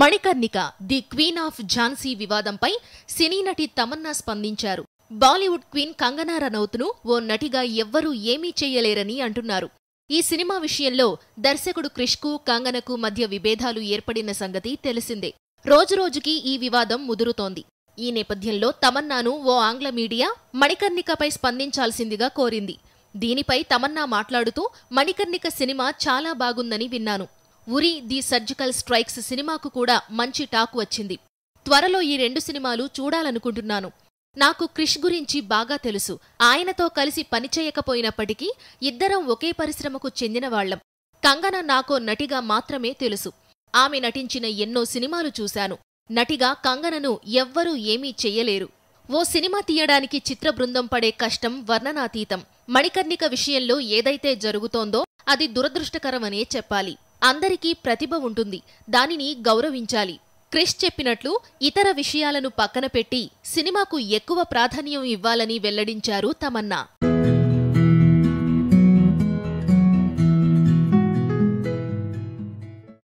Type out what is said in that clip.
Manikarnika the queen of Jhansi వివాదంపై సినీ నటి తమన్నా స్పందించారు బాలీవుడ్ క్వీన్ కంగనా రనౌత్ను ఓ నటిగా ఎవ్వరూ ఏమీ చేయలేరని అంటున్నారు ఈ సినిమా విషయంలో దర్శకుడు క్రిష్కు కంగనకు మధ్య విభేదాలు ఏర్పడిన సంగతి తెలిసిందే రోజురోజుకి ఈ వివాదం ముదురుతోంది ఈ నేపథ్యంలో తమన్నాను ఓ ఆంగ్ల మీడియా మణికర్ణికపై స్పందించాల్సిందిగా కోరింది దీనిపై తమన్నా మాట్లాడుతూ మణికర్ణిక సినిమా చాలా బాగుందని విన్నాను ఉరి ది సర్జికల్ స్ట్రైక్స్ సినిమాకు కూడా మంచి టాక్ వచ్చింది త్వరలో ఈ రెండు సినిమాలు చూడాలనుకుంటున్నాను నాకు క్రిష్ గురించి బాగా తెలుసు ఆయనతో కలిసి పనిచేయకపోయినప్పటికీ ఇద్దరం ఒకే పరిశ్రమకు చెందినవాళ్లం కంగన నాకో నటిగా మాత్రమే తెలుసు ఆమె నటించిన ఎన్నో సినిమాలు చూశాను నటిగా కంగనను ఎవ్వరూ ఏమీ చెయ్యలేరు ఓ సినిమా తీయడానికి చిత్ర బృందం పడే కష్టం వర్ణనాతీతం మణికర్ణిక విషయంలో ఏదైతే జరుగుతోందో అది దురదృష్టకరమనే చెప్పాలి అందరికీ ప్రతిభ ఉంటుంది దానిని గౌరవించాలి క్రిష్ చెప్పినట్లు ఇతర విషయాలను పక్కన పెట్టి సినిమాకు ఎక్కువ ప్రాధాన్యం ఇవ్వాలని వెల్లడించారు తమన్నా